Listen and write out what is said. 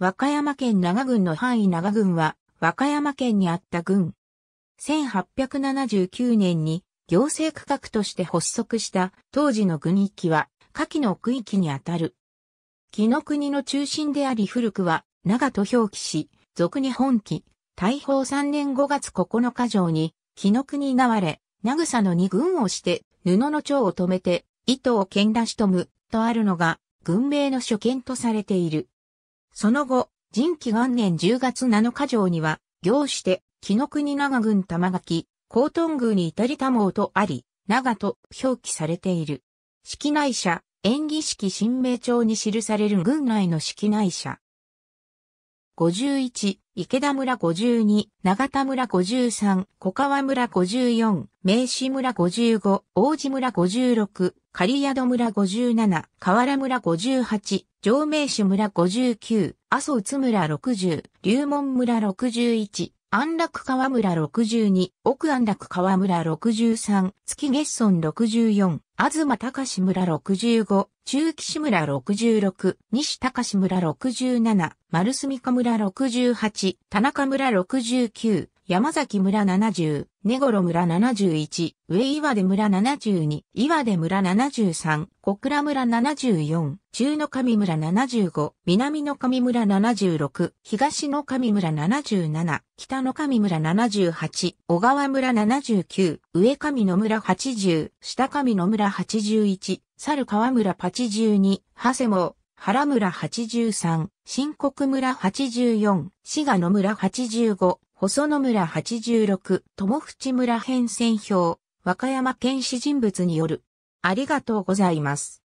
和歌山県長郡の範囲長郡は、和歌山県にあった郡。1879年に行政区画として発足した当時の郡域は、下記の区域にあたる。木の国の中心であり古くは、長と表記し、俗に本記、大宝3年5月9日上に、木の国流れ、長さの二軍をして、布の蝶を止めて、糸を剣出しとむ、とあるのが、軍名の所見とされている。その後、人気元年10月7日城には、行して、木の国長郡玉垣、高頓宮に至りたもうとあり、長と表記されている。式内社、演技式神明帳に記される軍内の式内社。51、池田村52、長田村53、小川村54、名士村55、王子村56、狩宿村57、河原村58、城名市村59、阿蘇津村60、龍門村61、安楽川村62、奥安楽川村63、月月村64、東高志村65、中岸村66、西高志村67、丸住小村68、田中村69、山崎村70、根頃村71、上岩出村72、岩出村73、小倉村74、中の上村75、南の上村76、東の上村77、北の上村78、小川村79、上上野村80、下上野村81、猿川村82、長谷も、原村83、新国村84、滋賀野村85、細野村86、友淵村編選表、和歌山県史人物による。ありがとうございます。